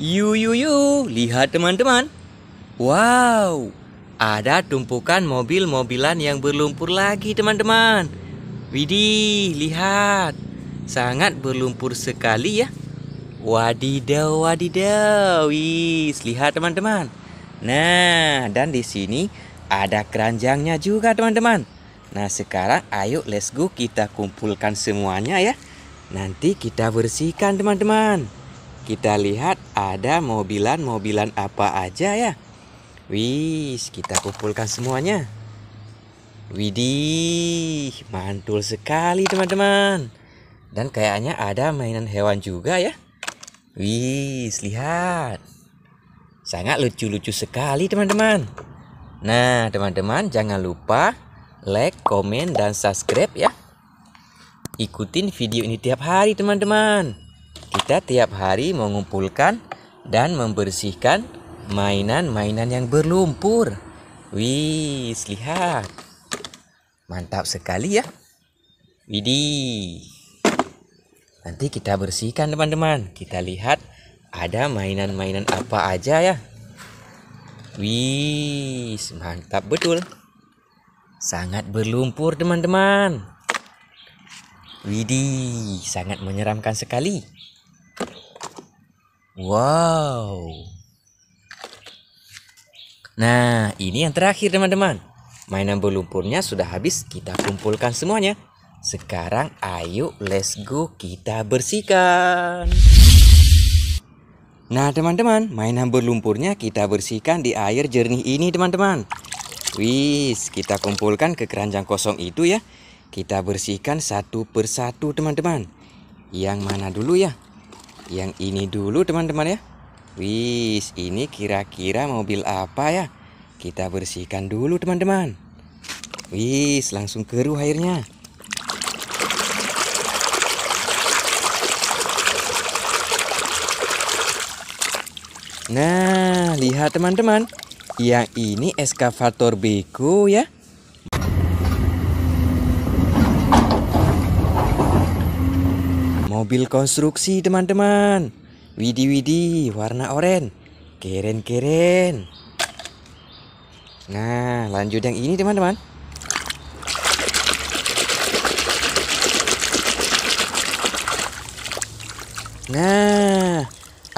Yu yu yu, lihat teman-teman. Wow, ada tumpukan mobil-mobilan yang berlumpur lagi teman-teman. Widih, lihat. Sangat berlumpur sekali ya. Wadidaw, wadidaw. Wis, lihat teman-teman. Nah, dan di sini ada keranjangnya juga teman-teman. Nah, sekarang ayo let's go kita kumpulkan semuanya ya. Nanti kita bersihkan teman-teman. Kita lihat ada mobilan-mobilan apa aja ya. Wih, kita kumpulkan semuanya. Widih, mantul sekali teman-teman. Dan kayaknya ada mainan hewan juga ya. Wih, lihat. Sangat lucu-lucu sekali teman-teman. Nah, teman-teman jangan lupa like, komen, dan subscribe ya. Ikutin video ini tiap hari teman-teman. Kita tiap hari mengumpulkan dan membersihkan mainan-mainan yang berlumpur. Wih, lihat. Mantap sekali ya. Widi. Nanti kita bersihkan teman-teman. Kita lihat ada mainan-mainan apa aja ya. Wih, mantap betul. Sangat berlumpur teman-teman. Widi, sangat menyeramkan sekali. Wow. Nah, ini yang terakhir teman-teman. Mainan berlumpurnya sudah habis, kita kumpulkan semuanya. Sekarang ayo let's go kita bersihkan. Nah teman-teman, mainan berlumpurnya kita bersihkan di air jernih ini teman-teman. Wis, kita kumpulkan ke keranjang kosong itu ya. Kita bersihkan satu persatu teman-teman. Yang mana dulu ya? Yang ini dulu teman-teman ya. Wis, ini kira-kira mobil apa ya? Kita bersihkan dulu teman-teman. Wis, langsung keruh airnya. Nah, lihat teman-teman. Yang ini eskavator beko ya. Mobil konstruksi teman-teman Widi-widi warna oranye Keren-keren Nah lanjut yang ini teman-teman Nah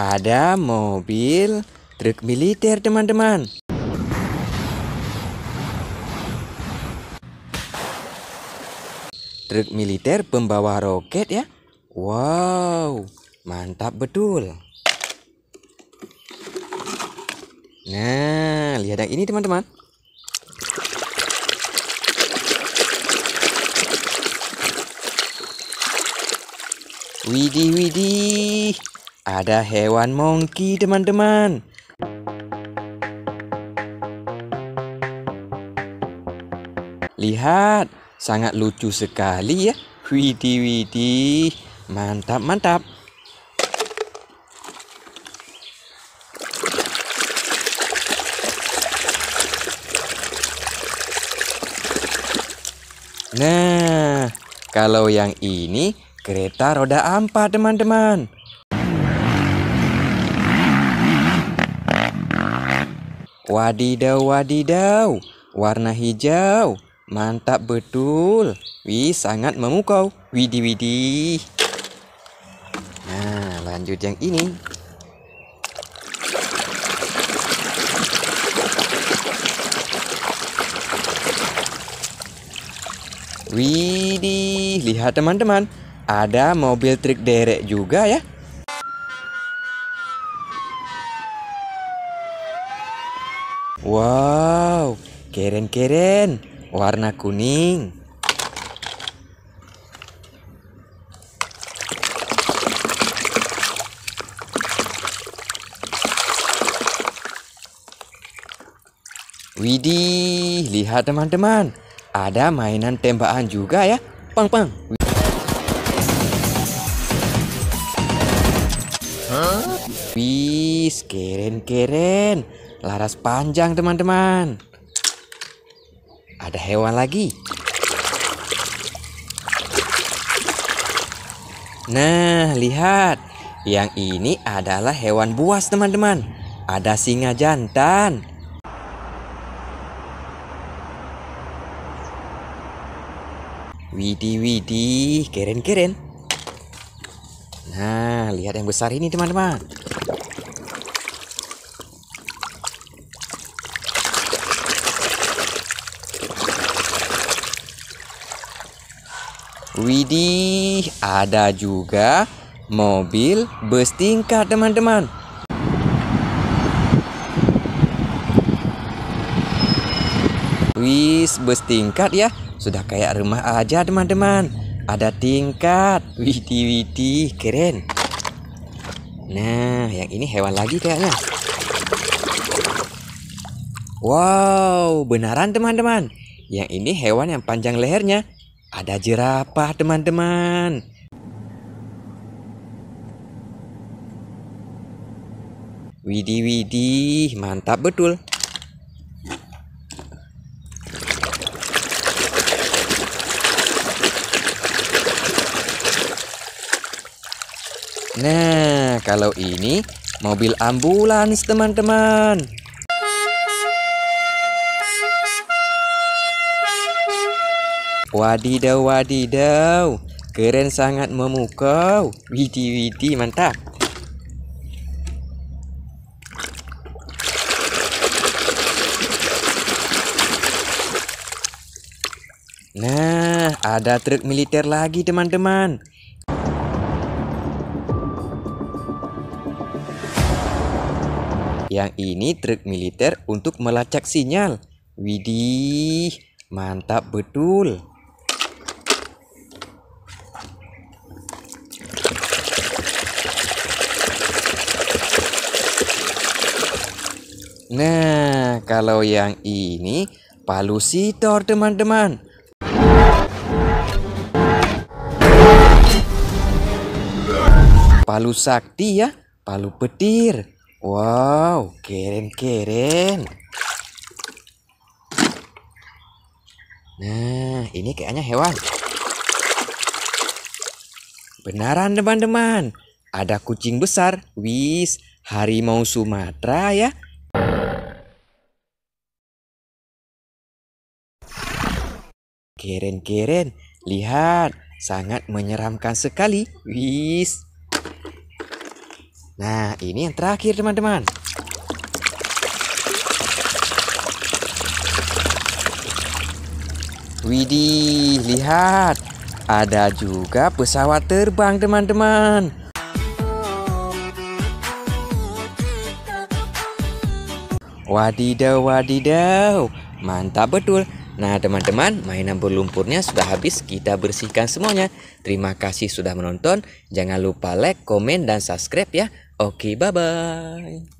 ada mobil truk militer teman-teman Truk militer pembawa roket ya Wow, mantap betul. Nah, lihat yang ini teman-teman. Widih, widih. Ada hewan monkey, teman-teman. Lihat, sangat lucu sekali ya. Widih, widih. Mantap, mantap. Nah, kalau yang ini kereta roda empat teman-teman. Wadidaw, wadidaw, warna hijau, mantap betul. Wih, sangat memukau. Widi, widi lanjut yang ini Widih, lihat teman-teman, ada mobil truk derek juga ya. Wow, keren-keren, warna kuning. Widih, lihat teman-teman. Ada mainan tembakan juga ya. Pang pang. Huh? keren-keren. Laras panjang teman-teman. Ada hewan lagi. Nah, lihat. Yang ini adalah hewan buas teman-teman. Ada singa jantan. Widi Widi, keren, keren. Nah, lihat yang besar ini, teman-teman. Widi ada juga mobil bus tingkat, teman-teman. Wis, bus tingkat ya. Sudah kayak rumah aja teman-teman Ada tingkat Widi-widi keren Nah yang ini hewan lagi kayaknya Wow benaran teman-teman Yang ini hewan yang panjang lehernya Ada jerapah teman-teman widi widi mantap betul Nah, kalau ini mobil ambulans, teman-teman. Wadidaw, wadidaw. Keren sangat memukau. Widi-widi, mantap. Nah, ada truk militer lagi teman-teman. Yang ini truk militer untuk melacak sinyal. Widih, mantap betul. Nah, kalau yang ini palu sitor teman-teman. Palu sakti ya, palu petir. Wow, keren-keren. Nah, ini kayaknya hewan. Benaran teman-teman, ada kucing besar. Wis, harimau Sumatera ya. Keren-keren, lihat, sangat menyeramkan sekali. Wis. Nah, ini yang terakhir teman-teman. Widih, lihat. Ada juga pesawat terbang, teman-teman. Wadidaw, wadidaw. Mantap betul. Nah, teman-teman, mainan berlumpurnya sudah habis. Kita bersihkan semuanya. Terima kasih sudah menonton. Jangan lupa like, komen, dan subscribe ya. Oke, okay, bye-bye.